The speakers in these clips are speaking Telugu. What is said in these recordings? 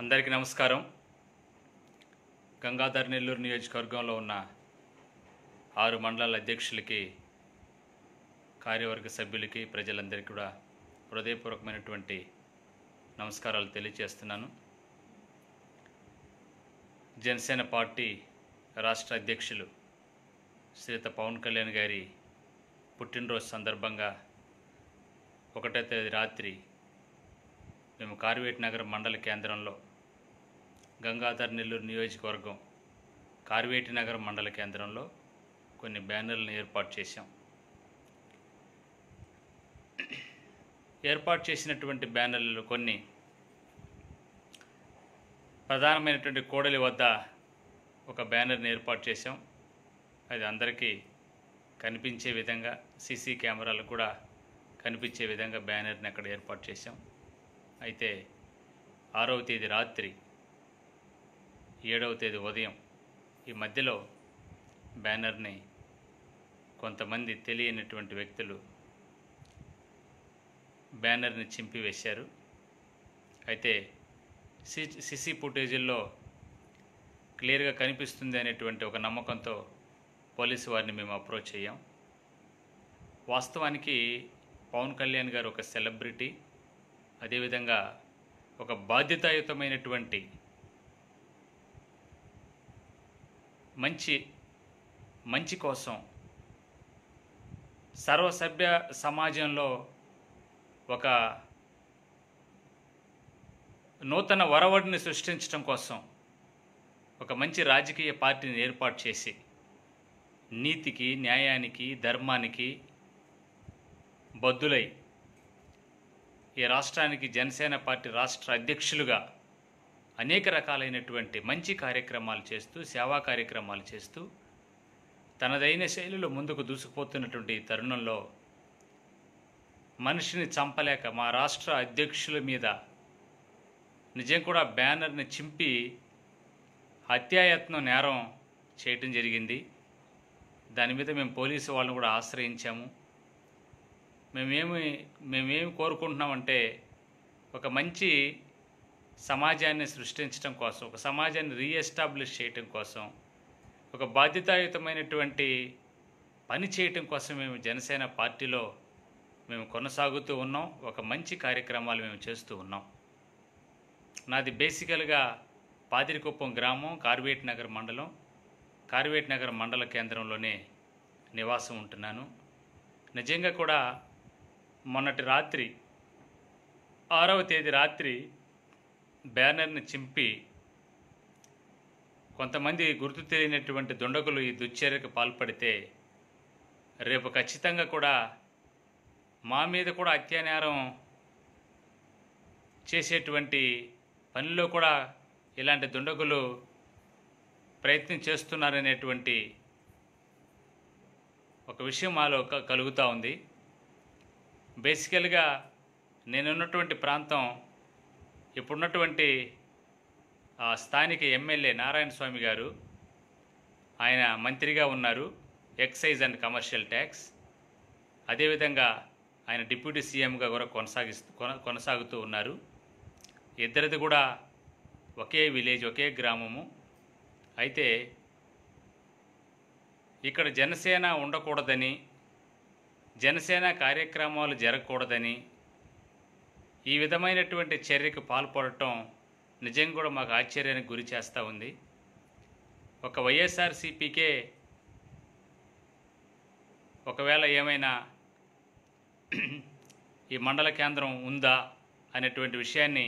అందరికీ నమస్కారం గంగాధర్ నెల్లూరు నియోజకవర్గంలో ఉన్న ఆరు మండలాల అధ్యక్షులకి కార్యవర్గ సభ్యులకి ప్రజలందరికీ కూడా హృదయపూర్వకమైనటువంటి నమస్కారాలు తెలియజేస్తున్నాను జనసేన పార్టీ రాష్ట్ర అధ్యక్షులు శ్రీత పవన్ కళ్యాణ్ గారి పుట్టినరోజు సందర్భంగా ఒకటో తేదీ రాత్రి మేము కార్వేట్ నగర్ మండల కేంద్రంలో గంగాధర్ నెల్లూరు నియోజకవర్గం కార్వేటి నగర్ మండల కేంద్రంలో కొన్ని బ్యానర్లను ఏర్పాటు చేశాం ఏర్పాటు చేసినటువంటి బ్యానర్లలో కొన్ని ప్రధానమైనటువంటి కోడలి వద్ద ఒక బ్యానర్ని ఏర్పాటు చేశాం అది అందరికీ కనిపించే విధంగా సీసీ కెమెరాలు కూడా కనిపించే విధంగా బ్యానర్ని అక్కడ ఏర్పాటు చేశాం అయితే ఆరవ తేదీ రాత్రి ఏడవ తేదీ ఉదయం ఈ మధ్యలో బ్యానర్ని కొంతమంది తెలియనటువంటి వ్యక్తులు బ్యానర్ని చింపివేశారు అయితే సి సిసి ఫుటేజీల్లో క్లియర్గా కనిపిస్తుంది అనేటువంటి ఒక నమ్మకంతో పోలీసు వారిని మేము అప్రోచ్ అయ్యాం వాస్తవానికి పవన్ కళ్యాణ్ గారు ఒక సెలబ్రిటీ అదేవిధంగా ఒక బాధ్యతాయుతమైనటువంటి మంచి మంచి కోసం సర్వసభ్య సమాజంలో ఒక నూతన వరవడిని సృష్టించడం కోసం ఒక మంచి రాజకీయ పార్టీని ఏర్పాటు చేసి నీతికి న్యాయానికి ధర్మానికి బద్దులై ఈ రాష్ట్రానికి జనసేన పార్టీ రాష్ట్ర అధ్యక్షులుగా అనేక రకాలైనటువంటి మంచి కార్యక్రమాలు చేస్తూ సేవా కార్యక్రమాలు చేస్తూ తనదైన శైలిలో ముందుకు దూసుకుపోతున్నటువంటి తరుణంలో మనిషిని చంపలేక మా రాష్ట్ర అధ్యక్షుల మీద నిజం కూడా బ్యానర్ని చింపి హత్యాయత్నం నేరం చేయటం జరిగింది దాని మీద మేము పోలీసు వాళ్ళని కూడా ఆశ్రయించాము మేమేమి మేమేమి కోరుకుంటున్నామంటే ఒక మంచి సమాజాన్ని సృష్టించడం కోసం ఒక సమాజాన్ని రీఎస్టాబ్లిష్ చేయటం కోసం ఒక బాధ్యతాయుతమైనటువంటి పని చేయటం కోసం మేము జనసేన పార్టీలో మేము కొనసాగుతూ ఉన్నాం ఒక మంచి కార్యక్రమాలు మేము చేస్తూ ఉన్నాం నాది బేసికల్గా పాదిరికొప్పం గ్రామం కార్వేట్ నగర్ మండలం కార్వేట్ నగర్ మండల కేంద్రంలోనే నివాసం ఉంటున్నాను నిజంగా కూడా మొన్నటి రాత్రి ఆరవ తేదీ రాత్రి బ్యానర్ని చింపి కొంతమంది గుర్తు తెలియనటువంటి దుండగులు ఈ దుశ్చర్యకు పాల్పడితే రేపు ఖచ్చితంగా కూడా మా మీద కూడా అత్యాచారం చేసేటువంటి పనిలో కూడా ఇలాంటి దుండగులు ప్రయత్నం చేస్తున్నారనేటువంటి ఒక విషయం మాలో కలుగుతూ ఉంది బేసికల్గా నేనున్నటువంటి ప్రాంతం ఇప్పుడున్నటువంటి స్థానిక ఎమ్మెల్యే నారాయణ స్వామి గారు ఆయన మంత్రిగా ఉన్నారు ఎక్సైజ్ అండ్ కమర్షియల్ ట్యాక్స్ అదేవిధంగా ఆయన డిప్యూటీ సీఎంగా కూడా కొనసాగిస్తూ కొనసాగుతూ ఉన్నారు ఇద్దరిది కూడా ఒకే విలేజ్ ఒకే గ్రామము అయితే ఇక్కడ జనసేన ఉండకూడదని జనసేన కార్యక్రమాలు జరగకూడదని ఈ విధమైనటువంటి చర్యకు పాల్పడటం నిజం కూడా మాకు ఆశ్చర్యానికి గురి చేస్తూ ఉంది ఒక వైఎస్ఆర్సీపీకే ఒకవేళ ఏమైనా ఈ మండల కేంద్రం ఉందా అనేటువంటి విషయాన్ని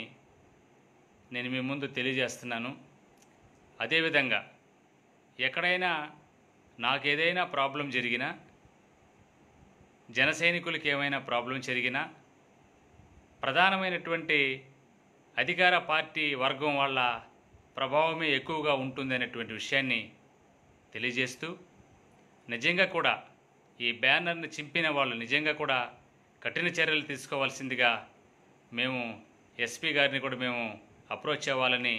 నేను మీ ముందు తెలియజేస్తున్నాను అదేవిధంగా ఎక్కడైనా నాకేదైనా ప్రాబ్లం జరిగినా జనసైనికులకి ఏమైనా ప్రాబ్లం జరిగినా ప్రధానమైనటువంటి అధికార పార్టీ వర్గం వల్ల ప్రభావమే ఎక్కువగా అనేటువంటి విషయాన్ని తెలియజేస్తూ నిజంగా కూడా ఈ బ్యానర్ని చింపిన వాళ్ళు నిజంగా కూడా కఠిన చర్యలు తీసుకోవాల్సిందిగా మేము ఎస్పీ గారిని కూడా మేము అప్రోచ్ అవ్వాలని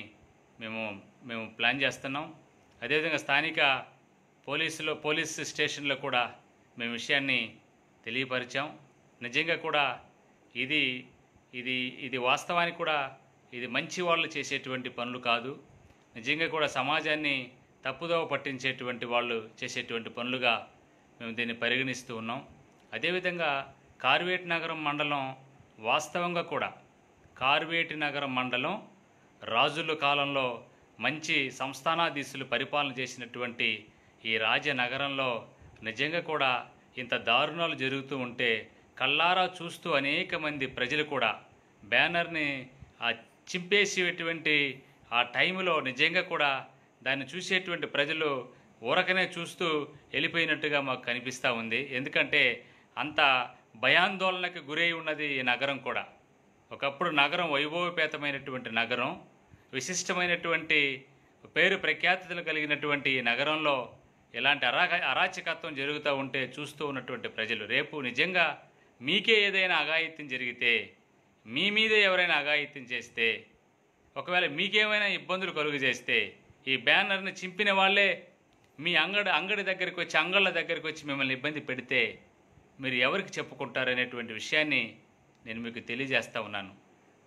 మేము మేము ప్లాన్ చేస్తున్నాం అదేవిధంగా స్థానిక పోలీసులో పోలీస్ స్టేషన్లో కూడా మేము విషయాన్ని తెలియపరిచాం నిజంగా కూడా ఇది ఇది ఇది వాస్తవానికి కూడా ఇది మంచి వాళ్ళు చేసేటువంటి పనులు కాదు నిజంగా కూడా సమాజాన్ని తప్పుదోవ పట్టించేటువంటి వాళ్ళు చేసేటువంటి పనులుగా మేము దీన్ని పరిగణిస్తూ ఉన్నాం అదేవిధంగా కార్వేటి నగరం మండలం వాస్తవంగా కూడా కార్వేటి నగరం మండలం రాజుల కాలంలో మంచి సంస్థానాధీశులు పరిపాలన చేసినటువంటి ఈ రాజనగరంలో నిజంగా కూడా ఇంత దారుణాలు జరుగుతూ ఉంటే కళ్ళారా చూస్తూ అనేక మంది ప్రజలు కూడా బ్యానర్ని ఆ చింపేసేటువంటి ఆ టైంలో నిజంగా కూడా దాన్ని చూసేటువంటి ప్రజలు ఊరకనే చూస్తూ వెళ్ళిపోయినట్టుగా మాకు కనిపిస్తూ ఉంది ఎందుకంటే అంత భయాందోళనకి గురై ఉన్నది ఈ నగరం కూడా ఒకప్పుడు నగరం వైభవపేతమైనటువంటి నగరం విశిష్టమైనటువంటి పేరు ప్రఖ్యాతలు కలిగినటువంటి ఈ నగరంలో ఇలాంటి అరా అరాచకత్వం జరుగుతూ ఉంటే చూస్తూ ఉన్నటువంటి ప్రజలు రేపు నిజంగా మీకే ఏదైనా అఘాయిత్యం జరిగితే మీ మీదే ఎవరైనా అఘాయిత్యం చేస్తే ఒకవేళ మీకేమైనా ఇబ్బందులు కలుగు చేస్తే ఈ బ్యానర్ని చింపిన వాళ్ళే మీ అంగడి అంగడి దగ్గరికి వచ్చి అంగళ్ళ దగ్గరికి వచ్చి మిమ్మల్ని ఇబ్బంది పెడితే మీరు ఎవరికి చెప్పుకుంటారనేటువంటి విషయాన్ని నేను మీకు తెలియజేస్తూ ఉన్నాను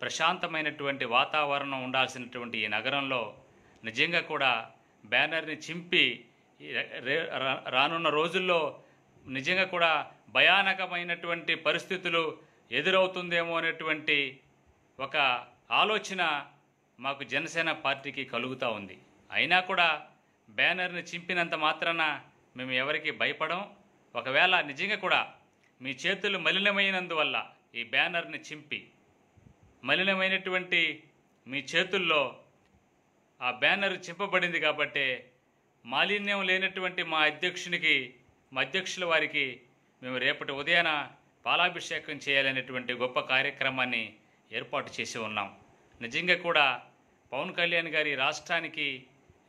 ప్రశాంతమైనటువంటి వాతావరణం ఉండాల్సినటువంటి ఈ నగరంలో నిజంగా కూడా బ్యానర్ని చింపి రానున్న రోజుల్లో నిజంగా కూడా భయానకమైనటువంటి పరిస్థితులు ఎదురవుతుందేమో అనేటువంటి ఒక ఆలోచన మాకు జనసేన పార్టీకి కలుగుతూ ఉంది అయినా కూడా బ్యానర్ని చింపినంత మాత్రాన మేము ఎవరికి భయపడం ఒకవేళ నిజంగా కూడా మీ చేతులు మలినమైనందువల్ల ఈ బ్యానర్ని చింపి మలినమైనటువంటి మీ చేతుల్లో ఆ బ్యానర్ చింపబడింది కాబట్టి మాలిన్యం లేనటువంటి మా అధ్యక్షునికి మా అధ్యక్షుల వారికి మేము రేపటి ఉదయాన పాలాభిషేకం చేయాలనేటువంటి గొప్ప కార్యక్రమాన్ని ఏర్పాటు చేసి ఉన్నాం నిజంగా కూడా పవన్ కళ్యాణ్ గారి రాష్ట్రానికి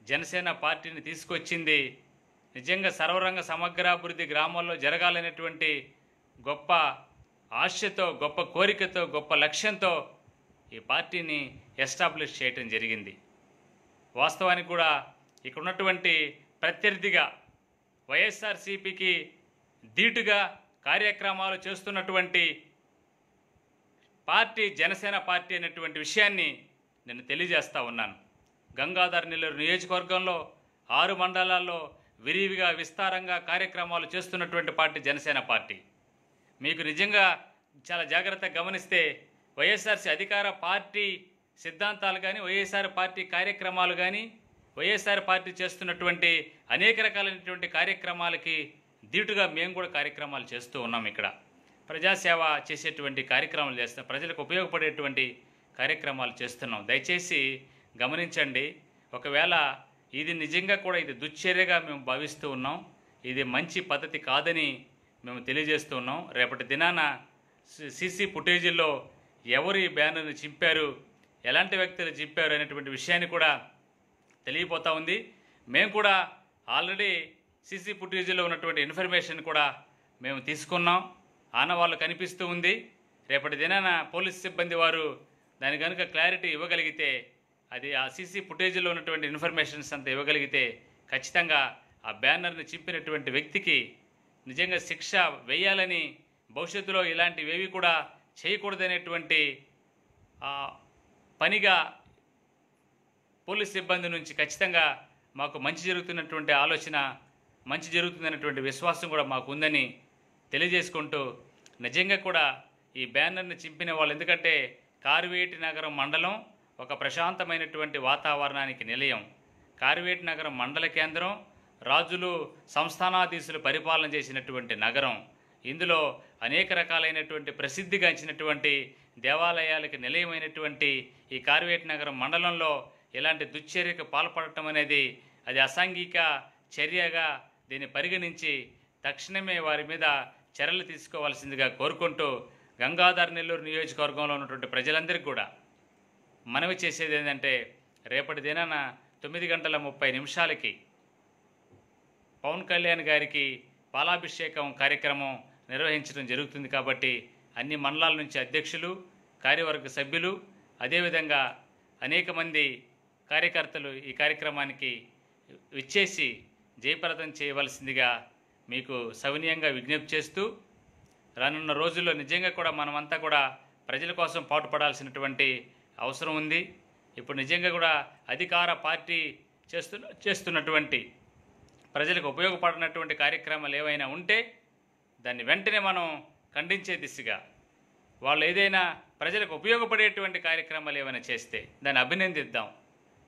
జనసేన పార్టీని తీసుకొచ్చింది నిజంగా సర్వరంగ సమగ్రాభివృద్ధి గ్రామాల్లో జరగాలనేటువంటి గొప్ప ఆశతో గొప్ప కోరికతో గొప్ప లక్ష్యంతో ఈ పార్టీని ఎస్టాబ్లిష్ చేయటం జరిగింది వాస్తవానికి కూడా ఇక్కడ ఉన్నటువంటి ప్రత్యర్థిగా వైఎస్ఆర్సీపీకి ధీటుగా కార్యక్రమాలు చేస్తున్నటువంటి పార్టీ జనసేన పార్టీ అనేటువంటి విషయాన్ని నేను తెలియజేస్తూ ఉన్నాను గంగాధర్ నెల్లూరు నియోజకవర్గంలో ఆరు మండలాల్లో విరివిగా విస్తారంగా కార్యక్రమాలు చేస్తున్నటువంటి పార్టీ జనసేన పార్టీ మీకు నిజంగా చాలా జాగ్రత్తగా గమనిస్తే వైఎస్ఆర్సీ అధికార పార్టీ సిద్ధాంతాలు కానీ వైఎస్ఆర్ పార్టీ కార్యక్రమాలు కానీ వైఎస్ఆర్ పార్టీ చేస్తున్నటువంటి అనేక రకాలైనటువంటి కార్యక్రమాలకి ధీటుగా మేము కూడా కార్యక్రమాలు చేస్తూ ఉన్నాం ఇక్కడ ప్రజాసేవ చేసేటువంటి కార్యక్రమాలు చేస్తాం ప్రజలకు ఉపయోగపడేటువంటి కార్యక్రమాలు చేస్తున్నాం దయచేసి గమనించండి ఒకవేళ ఇది నిజంగా కూడా ఇది దుశ్చర్యగా మేము భావిస్తూ ఉన్నాం ఇది మంచి పద్ధతి కాదని మేము తెలియజేస్తూ ఉన్నాం రేపటి దినాన సీసీ ఫుటేజీల్లో ఎవరు ఈ బ్యానర్ని చింపారు ఎలాంటి వ్యక్తులు చింపారు అనేటువంటి విషయాన్ని కూడా తెలియపోతూ ఉంది మేము కూడా ఆల్రెడీ సీసీ ఫుటేజీలో ఉన్నటువంటి ఇన్ఫర్మేషన్ కూడా మేము తీసుకున్నాం ఆనవాళ్ళు కనిపిస్తూ ఉంది రేపటి దినాన పోలీస్ సిబ్బంది వారు దాని కనుక క్లారిటీ ఇవ్వగలిగితే అది ఆ సీసీ ఫుటేజీలో ఉన్నటువంటి ఇన్ఫర్మేషన్స్ అంతా ఇవ్వగలిగితే ఖచ్చితంగా ఆ బ్యానర్ని చింపినటువంటి వ్యక్తికి నిజంగా శిక్ష వేయాలని భవిష్యత్తులో ఇలాంటివేవి కూడా చేయకూడదనేటువంటి పనిగా పోలీస్ సిబ్బంది నుంచి ఖచ్చితంగా మాకు మంచి జరుగుతున్నటువంటి ఆలోచన మంచి జరుగుతుందనేటువంటి విశ్వాసం కూడా మాకు ఉందని తెలియజేసుకుంటూ నిజంగా కూడా ఈ బ్యానర్ని చింపిన వాళ్ళు ఎందుకంటే కారువేటి నగరం మండలం ఒక ప్రశాంతమైనటువంటి వాతావరణానికి నిలయం కారువేటి నగరం మండల కేంద్రం రాజులు సంస్థానాధీశులు పరిపాలన చేసినటువంటి నగరం ఇందులో అనేక రకాలైనటువంటి ప్రసిద్ధిగాంచినటువంటి దేవాలయాలకు నిలయమైనటువంటి ఈ కారువేటి నగరం మండలంలో ఇలాంటి దుశ్చర్యకు పాల్పడటం అనేది అది అసాంఘిక చర్యగా దీన్ని పరిగణించి తక్షణమే వారి మీద చర్యలు తీసుకోవాల్సిందిగా కోరుకుంటూ గంగాధర్ నెల్లూరు నియోజకవర్గంలో ఉన్నటువంటి ప్రజలందరికీ కూడా మనవి చేసేది ఏంటంటే రేపటి దినాన తొమ్మిది గంటల ముప్పై నిమిషాలకి పవన్ కళ్యాణ్ గారికి పాలాభిషేకం కార్యక్రమం నిర్వహించడం జరుగుతుంది కాబట్టి అన్ని మండలాల నుంచి అధ్యక్షులు కార్యవర్గ సభ్యులు అదేవిధంగా అనేక మంది కార్యకర్తలు ఈ కార్యక్రమానికి విచ్చేసి జయప్రదం చేయవలసిందిగా మీకు సవినీయంగా విజ్ఞప్తి చేస్తూ రానున్న రోజుల్లో నిజంగా కూడా మనమంతా కూడా ప్రజల కోసం పాటుపడాల్సినటువంటి అవసరం ఉంది ఇప్పుడు నిజంగా కూడా అధికార పార్టీ చేస్తున్న చేస్తున్నటువంటి ప్రజలకు ఉపయోగపడినటువంటి కార్యక్రమాలు ఏవైనా ఉంటే దాన్ని వెంటనే మనం ఖండించే దిశగా వాళ్ళు ఏదైనా ప్రజలకు ఉపయోగపడేటువంటి కార్యక్రమాలు ఏమైనా చేస్తే దాన్ని అభినందిద్దాం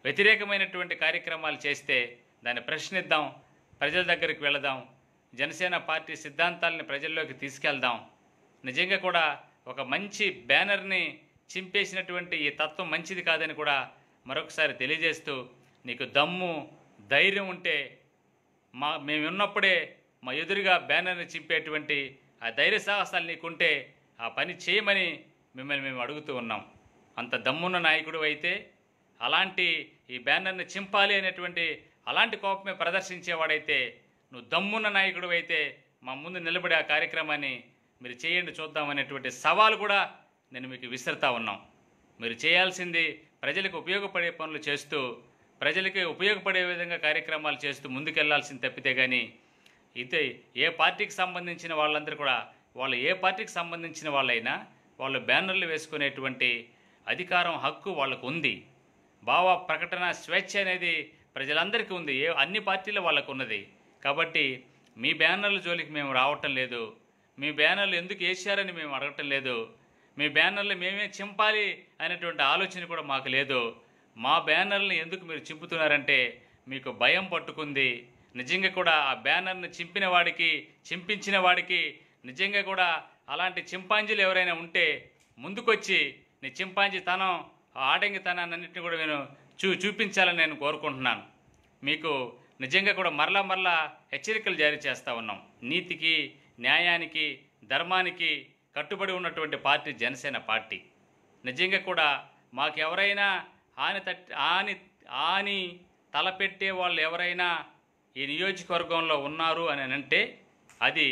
వ్యతిరేకమైనటువంటి కార్యక్రమాలు చేస్తే దాన్ని ప్రశ్నిద్దాం ప్రజల దగ్గరికి వెళదాం జనసేన పార్టీ సిద్ధాంతాలని ప్రజల్లోకి తీసుకెళ్దాం నిజంగా కూడా ఒక మంచి బ్యానర్ని చింపేసినటువంటి ఈ తత్వం మంచిది కాదని కూడా మరొకసారి తెలియజేస్తూ నీకు దమ్ము ధైర్యం ఉంటే మా మేమున్నప్పుడే మా ఎదురుగా బ్యానర్ని చింపేటువంటి ఆ ధైర్య సాహసాలు నీకుంటే ఆ పని చేయమని మిమ్మల్ని మేము అడుగుతూ ఉన్నాం అంత దమ్మున్న నాయకుడు అయితే అలాంటి ఈ బ్యానర్ని చింపాలి అనేటువంటి అలాంటి కోపమే ప్రదర్శించేవాడైతే నువ్వు దమ్మున్న నాయకుడు అయితే మా ముందు నిలబడి ఆ కార్యక్రమాన్ని మీరు చేయండి చూద్దామనేటువంటి సవాలు కూడా నేను మీకు విసురుతా ఉన్నాం మీరు చేయాల్సింది ప్రజలకు ఉపయోగపడే పనులు చేస్తూ ప్రజలకి ఉపయోగపడే విధంగా కార్యక్రమాలు చేస్తూ ముందుకెళ్లాల్సింది తప్పితే కానీ అయితే ఏ పార్టీకి సంబంధించిన వాళ్ళందరూ కూడా వాళ్ళు ఏ పార్టీకి సంబంధించిన వాళ్ళైనా వాళ్ళు బ్యానర్లు వేసుకునేటువంటి అధికారం హక్కు వాళ్ళకు ఉంది భావ ప్రకటన స్వేచ్ఛ అనేది ప్రజలందరికీ ఉంది ఏ అన్ని పార్టీల వాళ్ళకు ఉన్నది కాబట్టి మీ బ్యానర్ల జోలికి మేము రావటం లేదు మీ బ్యానర్లు ఎందుకు వేసారని మేము అడగటం లేదు మీ బ్యానర్లు మేమే చింపాలి అనేటువంటి ఆలోచన కూడా మాకు లేదు మా బ్యానర్ని ఎందుకు మీరు చింపుతున్నారంటే మీకు భయం పట్టుకుంది నిజంగా కూడా ఆ బ్యానర్ని చింపిన వాడికి చింపించిన వాడికి నిజంగా కూడా అలాంటి చింపాంజీలు ఎవరైనా ఉంటే ముందుకొచ్చి నీ చింపాంజీ తనం అన్నింటినీ కూడా నేను చూ చూపించాలని నేను కోరుకుంటున్నాను మీకు నిజంగా కూడా మరలా మరలా హెచ్చరికలు జారీ చేస్తూ ఉన్నాం నీతికి న్యాయానికి ధర్మానికి కట్టుబడి ఉన్నటువంటి పార్టీ జనసేన పార్టీ నిజంగా కూడా మాకు ఎవరైనా హాని తట్టి హాని హాని తలపెట్టే వాళ్ళు ఎవరైనా ఈ నియోజకవర్గంలో ఉన్నారు అని అంటే అది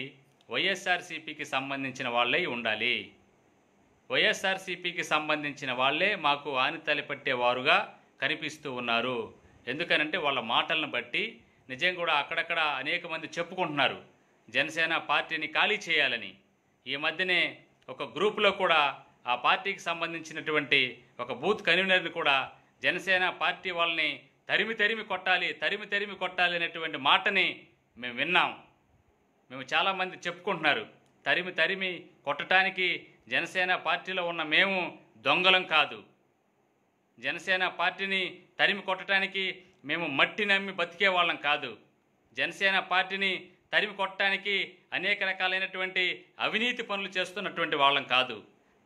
వైఎస్ఆర్సీపీకి సంబంధించిన వాళ్ళే ఉండాలి వైఎస్ఆర్సీపీకి సంబంధించిన వాళ్ళే మాకు హాని తలపెట్టేవారుగా కనిపిస్తూ ఉన్నారు ఎందుకనంటే వాళ్ళ మాటలను బట్టి నిజం కూడా అక్కడక్కడ అనేక మంది చెప్పుకుంటున్నారు జనసేన పార్టీని ఖాళీ చేయాలని ఈ మధ్యనే ఒక గ్రూపులో కూడా ఆ పార్టీకి సంబంధించినటువంటి ఒక బూత్ కన్వీనర్ని కూడా జనసేన పార్టీ వాళ్ళని తరిమి తరిమి కొట్టాలి తరిమి తరిమి కొట్టాలి అనేటువంటి మాటని మేము విన్నాం మేము చాలామంది చెప్పుకుంటున్నారు తరిమి తరిమి కొట్టడానికి జనసేన పార్టీలో ఉన్న మేము దొంగలం కాదు జనసేన పార్టీని తరిమి కొట్టడానికి మేము మట్టి నమ్మి బతికే వాళ్ళం కాదు జనసేన పార్టీని తరిమి కొట్టడానికి అనేక రకాలైనటువంటి అవినీతి పనులు చేస్తున్నటువంటి వాళ్ళం కాదు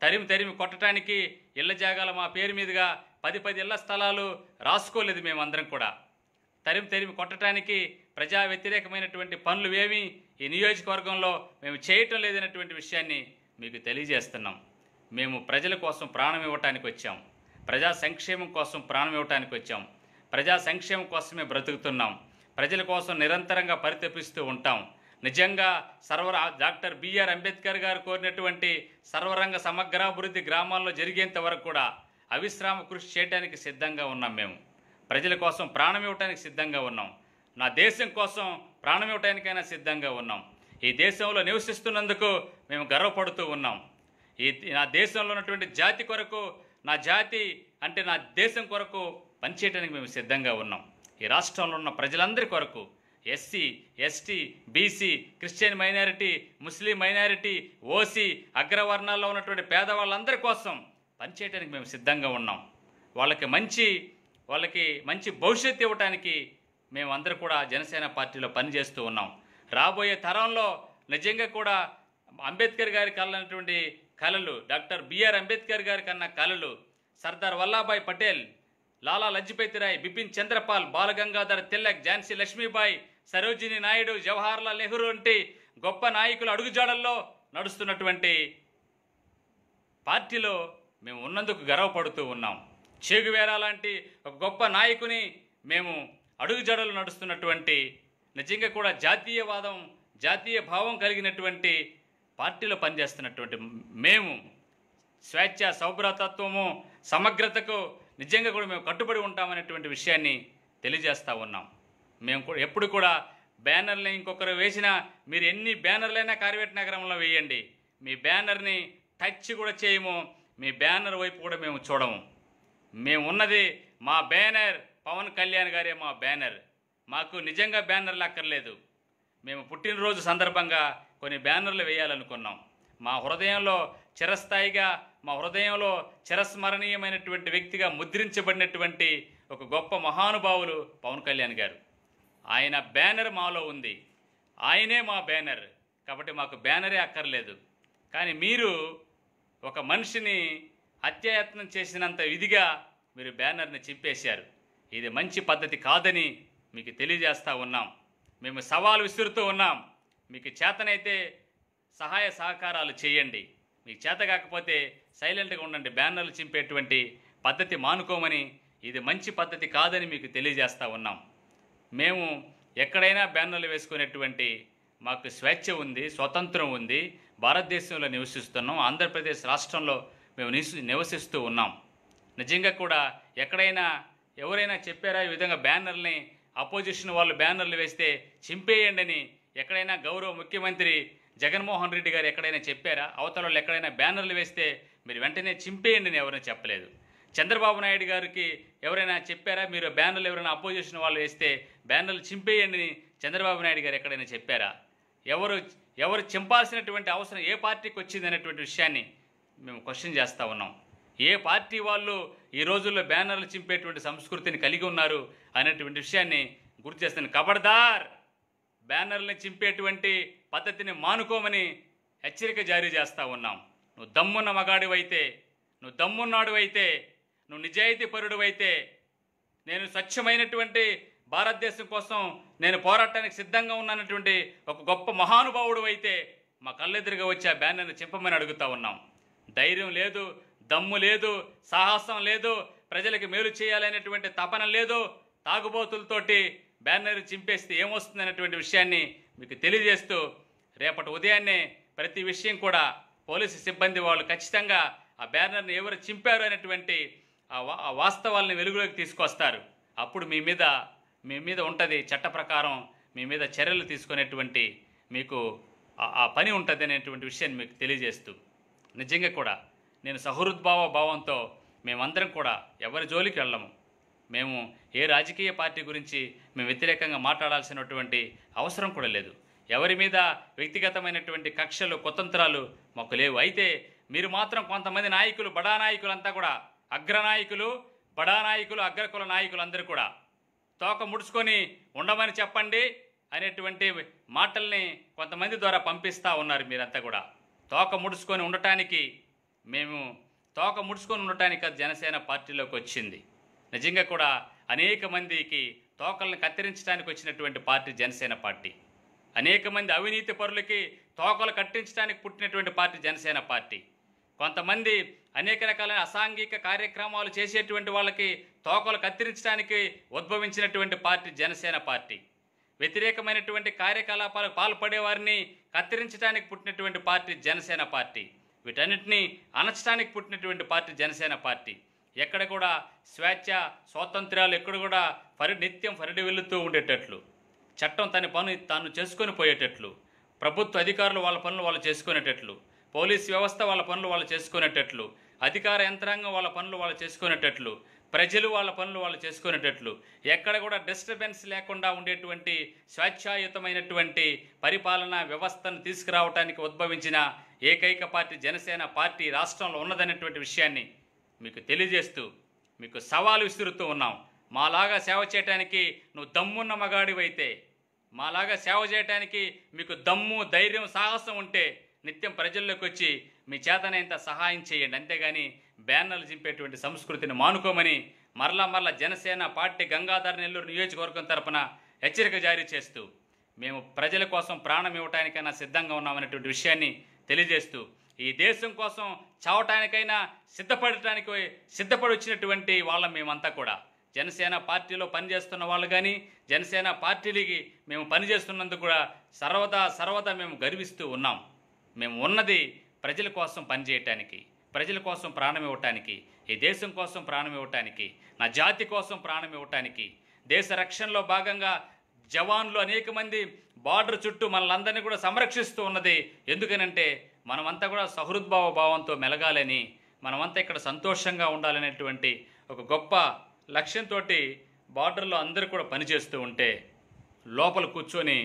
తరిమి తరిమి కొట్టడానికి ఇళ్ల జాగాలు మా పేరు మీదుగా పది పది ఇళ్ల స్థలాలు రాసుకోలేదు మేమందరం కూడా తరిమి తరిమి కొట్టడానికి ప్రజా వ్యతిరేకమైనటువంటి పనులు ఏమి ఈ నియోజకవర్గంలో మేము చేయటం లేదనేటువంటి విషయాన్ని మీకు తెలియజేస్తున్నాం మేము ప్రజల కోసం ప్రాణం ఇవ్వటానికి వచ్చాము ప్రజా సంక్షేమం కోసం ప్రాణం ఇవ్వటానికి వచ్చాం ప్రజా సంక్షేమం కోసమే బ్రతుకుతున్నాం ప్రజల కోసం నిరంతరంగా పరితపిస్తూ ఉంటాం నిజంగా సర్వర డాక్టర్ బిఆర్ అంబేద్కర్ గారు కోరినటువంటి సర్వరంగ సమగ్రాభివృద్ధి గ్రామాల్లో జరిగేంత వరకు కూడా అవిశ్రామ కృషి చేయడానికి సిద్ధంగా ఉన్నాం మేము ప్రజల కోసం ప్రాణం ఇవ్వటానికి సిద్ధంగా ఉన్నాం నా దేశం కోసం ప్రాణం ఇవ్వటానికైనా సిద్ధంగా ఉన్నాం ఈ దేశంలో నివసిస్తున్నందుకు మేము గర్వపడుతూ ఉన్నాం ఈ నా దేశంలో ఉన్నటువంటి జాతి కొరకు నా జాతి అంటే నా దేశం కొరకు పనిచేయడానికి మేము సిద్ధంగా ఉన్నాం ఈ రాష్ట్రంలో ఉన్న ప్రజలందరి కొరకు SC ST BC Christian minority Muslim minority OC అగ్రవర్ణాల్లో ఉన్నటువంటి పేదవాళ్ళందరి కోసం పనిచేయడానికి మేము సిద్ధంగా ఉన్నాం వాళ్ళకి మంచి వాళ్ళకి మంచి భవిష్యత్తు ఇవ్వటానికి మేము అందరూ కూడా జనసేన పార్టీలో పనిచేస్తూ ఉన్నాం రాబోయే తరంలో నిజంగా కూడా అంబేద్కర్ గారి వెళ్ళినటువంటి కళలు డాక్టర్ బిఆర్ అంబేద్కర్ గారి కన్నా కళలు సర్దార్ వల్లాభాయ్ పటేల్ లాలా రాయ్ బిపిన్ చంద్రపాల్ బాలగంగాధర్ తిల్లక్ ఝాన్సీ లక్ష్మీబాయి సరోజిని నాయుడు జవహర్లాల్ నెహ్రూ వంటి గొప్ప నాయకుల అడుగుజాడల్లో నడుస్తున్నటువంటి పార్టీలో మేము ఉన్నందుకు గర్వపడుతూ ఉన్నాం చేగువేరా లాంటి ఒక గొప్ప నాయకుని మేము అడుగుజాడలు నడుస్తున్నటువంటి నిజంగా కూడా జాతీయవాదం జాతీయ భావం కలిగినటువంటి పార్టీలో పనిచేస్తున్నటువంటి మేము స్వేచ్ఛ సౌభ్రతత్వము సమగ్రతకు నిజంగా కూడా మేము కట్టుబడి ఉంటామనేటువంటి విషయాన్ని తెలియజేస్తూ ఉన్నాం మేము కూడా ఎప్పుడు కూడా బ్యానర్ని ఇంకొకరు వేసినా మీరు ఎన్ని బ్యానర్లైనా కార్వేట్ నగరంలో వేయండి మీ బ్యానర్ని టచ్ కూడా చేయము మీ బ్యానర్ వైపు కూడా మేము చూడము మేము ఉన్నది మా బ్యానర్ పవన్ కళ్యాణ్ గారే మా బ్యానర్ మాకు నిజంగా బ్యానర్లు అక్కర్లేదు మేము పుట్టినరోజు సందర్భంగా కొన్ని బ్యానర్లు వేయాలనుకున్నాం మా హృదయంలో చిరస్థాయిగా మా హృదయంలో చిరస్మరణీయమైనటువంటి వ్యక్తిగా ముద్రించబడినటువంటి ఒక గొప్ప మహానుభావులు పవన్ కళ్యాణ్ గారు ఆయన బ్యానర్ మాలో ఉంది ఆయనే మా బ్యానర్ కాబట్టి మాకు బ్యానరే అక్కర్లేదు కానీ మీరు ఒక మనిషిని హత్యాయత్నం చేసినంత విధిగా మీరు బ్యానర్ని చింపేశారు ఇది మంచి పద్ధతి కాదని మీకు తెలియజేస్తూ ఉన్నాం మేము సవాలు విసురుతూ ఉన్నాం మీకు చేతనైతే సహాయ సహకారాలు చేయండి మీకు చేత కాకపోతే సైలెంట్గా ఉండండి బ్యానర్లు చింపేటువంటి పద్ధతి మానుకోమని ఇది మంచి పద్ధతి కాదని మీకు తెలియజేస్తూ ఉన్నాం మేము ఎక్కడైనా బ్యానర్లు వేసుకునేటువంటి మాకు స్వేచ్ఛ ఉంది స్వతంత్రం ఉంది భారతదేశంలో నివసిస్తున్నాం ఆంధ్రప్రదేశ్ రాష్ట్రంలో మేము నివసిస్తూ ఉన్నాం నిజంగా కూడా ఎక్కడైనా ఎవరైనా చెప్పారా ఈ విధంగా బ్యానర్ని అపోజిషన్ వాళ్ళు బ్యానర్లు వేస్తే చింపేయండి అని ఎక్కడైనా గౌరవ ముఖ్యమంత్రి జగన్మోహన్ రెడ్డి గారు ఎక్కడైనా చెప్పారా అవతల ఎక్కడైనా బ్యానర్లు వేస్తే మీరు వెంటనే చింపేయండి అని ఎవరైనా చెప్పలేదు చంద్రబాబు నాయుడు గారికి ఎవరైనా చెప్పారా మీరు బ్యానర్లు ఎవరైనా అపోజిషన్ వాళ్ళు వేస్తే బ్యానర్లు చింపేయండి చంద్రబాబు నాయుడు గారు ఎక్కడైనా చెప్పారా ఎవరు ఎవరు చింపాల్సినటువంటి అవసరం ఏ పార్టీకి వచ్చింది అనేటువంటి విషయాన్ని మేము క్వశ్చన్ చేస్తూ ఉన్నాం ఏ పార్టీ వాళ్ళు ఈ రోజుల్లో బ్యానర్లు చింపేటువంటి సంస్కృతిని కలిగి ఉన్నారు అనేటువంటి విషయాన్ని గుర్తు చేస్తాను కబడ్దార్ బ్యానర్లను చింపేటువంటి పద్ధతిని మానుకోమని హెచ్చరిక జారీ చేస్తూ ఉన్నాం నువ్వు దమ్మున్న మగాడివైతే నువ్వు అయితే నువ్వు నిజాయితీ పరుడు అయితే నేను స్వచ్ఛమైనటువంటి భారతదేశం కోసం నేను పోరాటానికి సిద్ధంగా ఉన్నానటువంటి ఒక గొప్ప మహానుభావుడు అయితే మా కళ్ళెదురుగా వచ్చి ఆ బ్యానర్ని చింపమని అడుగుతూ ఉన్నాం ధైర్యం లేదు దమ్ము లేదు సాహసం లేదు ప్రజలకు మేలు చేయాలనేటువంటి తపన లేదు తాగుబోతులతోటి బ్యానర్ చింపేస్తే ఏమొస్తుంది అనేటువంటి విషయాన్ని మీకు తెలియజేస్తూ రేపటి ఉదయాన్నే ప్రతి విషయం కూడా పోలీసు సిబ్బంది వాళ్ళు ఖచ్చితంగా ఆ బ్యానర్ని ఎవరు చింపారు అనేటువంటి ఆ వాస్తవాలను వెలుగులోకి తీసుకొస్తారు అప్పుడు మీ మీద మీ మీద ఉంటుంది చట్ట ప్రకారం మీ మీద చర్యలు తీసుకునేటువంటి మీకు ఆ పని ఉంటుంది అనేటువంటి విషయాన్ని మీకు తెలియజేస్తూ నిజంగా కూడా నేను సహృద్భావ భావంతో మేమందరం కూడా ఎవరి జోలికి వెళ్ళము మేము ఏ రాజకీయ పార్టీ గురించి మేము వ్యతిరేకంగా మాట్లాడాల్సినటువంటి అవసరం కూడా లేదు ఎవరి మీద వ్యక్తిగతమైనటువంటి కక్షలు కుతంత్రాలు మాకు లేవు అయితే మీరు మాత్రం కొంతమంది నాయకులు బడా నాయకులంతా కూడా అగ్రనాయకులు బడా నాయకులు అగ్రకుల నాయకులు అందరూ కూడా తోక ముడుచుకొని ఉండమని చెప్పండి అనేటువంటి మాటల్ని కొంతమంది ద్వారా పంపిస్తూ ఉన్నారు మీరంతా కూడా తోక ముడుచుకొని ఉండటానికి మేము తోక ముడుచుకొని ఉండటానికి జనసేన పార్టీలోకి వచ్చింది నిజంగా కూడా అనేక మందికి తోకలను కత్తిరించడానికి వచ్చినటువంటి పార్టీ జనసేన పార్టీ అనేక మంది అవినీతి పరులకి తోకలు కట్టించడానికి పుట్టినటువంటి పార్టీ జనసేన పార్టీ కొంతమంది అనేక రకాలైన అసాంఘిక కార్యక్రమాలు చేసేటువంటి వాళ్ళకి తోకలు కత్తిరించడానికి ఉద్భవించినటువంటి పార్టీ జనసేన పార్టీ వ్యతిరేకమైనటువంటి కార్యకలాపాలకు పాల్పడే వారిని కత్తిరించడానికి పుట్టినటువంటి పార్టీ జనసేన పార్టీ వీటన్నిటిని అణచడానికి పుట్టినటువంటి పార్టీ జనసేన పార్టీ ఎక్కడ కూడా స్వేచ్ఛ స్వాతంత్ర్యాలు ఎక్కడ కూడా పరి నిత్యం పరిడి వెళుతూ ఉండేటట్లు చట్టం తన పని తాను చేసుకొని పోయేటట్లు ప్రభుత్వ అధికారులు వాళ్ళ పనులు వాళ్ళు చేసుకునేటట్లు పోలీస్ వ్యవస్థ వాళ్ళ పనులు వాళ్ళు చేసుకునేటట్లు అధికార యంత్రాంగం వాళ్ళ పనులు వాళ్ళు చేసుకునేటట్లు ప్రజలు వాళ్ళ పనులు వాళ్ళు చేసుకునేటట్లు ఎక్కడ కూడా డిస్టర్బెన్స్ లేకుండా ఉండేటువంటి స్వేచ్ఛాయుతమైనటువంటి పరిపాలనా వ్యవస్థను తీసుకురావడానికి ఉద్భవించిన ఏకైక పార్టీ జనసేన పార్టీ రాష్ట్రంలో ఉన్నదనేటువంటి విషయాన్ని మీకు తెలియజేస్తూ మీకు సవాలు విసురుతూ ఉన్నాం మాలాగా సేవ చేయటానికి నువ్వు దమ్మున్న మగాడివైతే మాలాగా సేవ చేయటానికి మీకు దమ్ము ధైర్యం సాహసం ఉంటే నిత్యం ప్రజల్లోకి వచ్చి మీ ఇంత సహాయం చేయండి అంతేగాని బ్యానర్లు చింపేటువంటి సంస్కృతిని మానుకోమని మరలా మరలా జనసేన పార్టీ గంగాధర నెల్లూరు నియోజకవర్గం తరపున హెచ్చరిక జారీ చేస్తూ మేము ప్రజల కోసం ప్రాణం ఇవ్వటానికైనా సిద్ధంగా ఉన్నామనేటువంటి విషయాన్ని తెలియజేస్తూ ఈ దేశం కోసం చావటానికైనా సిద్ధపడటానికి సిద్ధపడి వచ్చినటువంటి వాళ్ళం మేమంతా కూడా జనసేన పార్టీలో పనిచేస్తున్న వాళ్ళు కానీ జనసేన పార్టీలకి మేము పనిచేస్తున్నందుకు కూడా సర్వదా సర్వదా మేము గర్విస్తూ ఉన్నాం మేము ఉన్నది ప్రజల కోసం పనిచేయటానికి ప్రజల కోసం ప్రాణం ఇవ్వటానికి ఈ దేశం కోసం ప్రాణం ఇవ్వటానికి నా జాతి కోసం ప్రాణం ఇవ్వటానికి దేశ రక్షణలో భాగంగా జవాన్లు అనేక మంది బార్డర్ చుట్టూ మనలందరినీ కూడా సంరక్షిస్తూ ఉన్నది ఎందుకనంటే మనమంతా కూడా సహృద్భావ భావంతో మెలగాలని మనమంతా ఇక్కడ సంతోషంగా ఉండాలనేటువంటి ఒక గొప్ప లక్ష్యంతో బార్డర్లో అందరూ కూడా పనిచేస్తూ ఉంటే లోపల కూర్చొని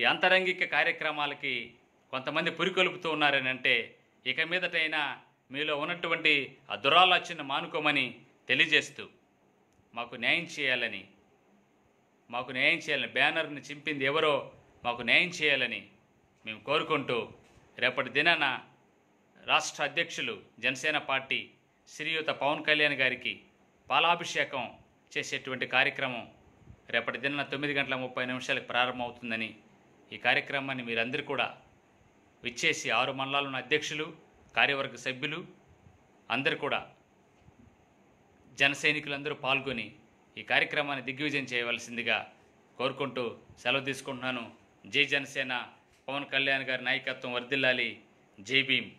ఈ అంతరంగిక కార్యక్రమాలకి కొంతమంది పురికొలుపుతూ ఉన్నారని అంటే ఇక మీదటైనా మీలో ఉన్నటువంటి ఆ దురాలోచన మానుకోమని తెలియజేస్తూ మాకు న్యాయం చేయాలని మాకు న్యాయం చేయాలని బ్యానర్ని చింపింది ఎవరో మాకు న్యాయం చేయాలని మేము కోరుకుంటూ రేపటి దినాన రాష్ట్ర అధ్యక్షులు జనసేన పార్టీ శ్రీయుత పవన్ కళ్యాణ్ గారికి పాలాభిషేకం చేసేటువంటి కార్యక్రమం రేపటి దిన తొమ్మిది గంటల ముప్పై నిమిషాలకు ప్రారంభమవుతుందని ఈ కార్యక్రమాన్ని మీరందరూ కూడా విచ్చేసి ఆరు మండలాలున్న అధ్యక్షులు కార్యవర్గ సభ్యులు అందరూ కూడా జన సైనికులందరూ పాల్గొని ఈ కార్యక్రమాన్ని దిగ్విజయం చేయవలసిందిగా కోరుకుంటూ సెలవు తీసుకుంటున్నాను జై జనసేన పవన్ కళ్యాణ్ గారి నాయకత్వం వర్దిల్లాలి జై భీమ్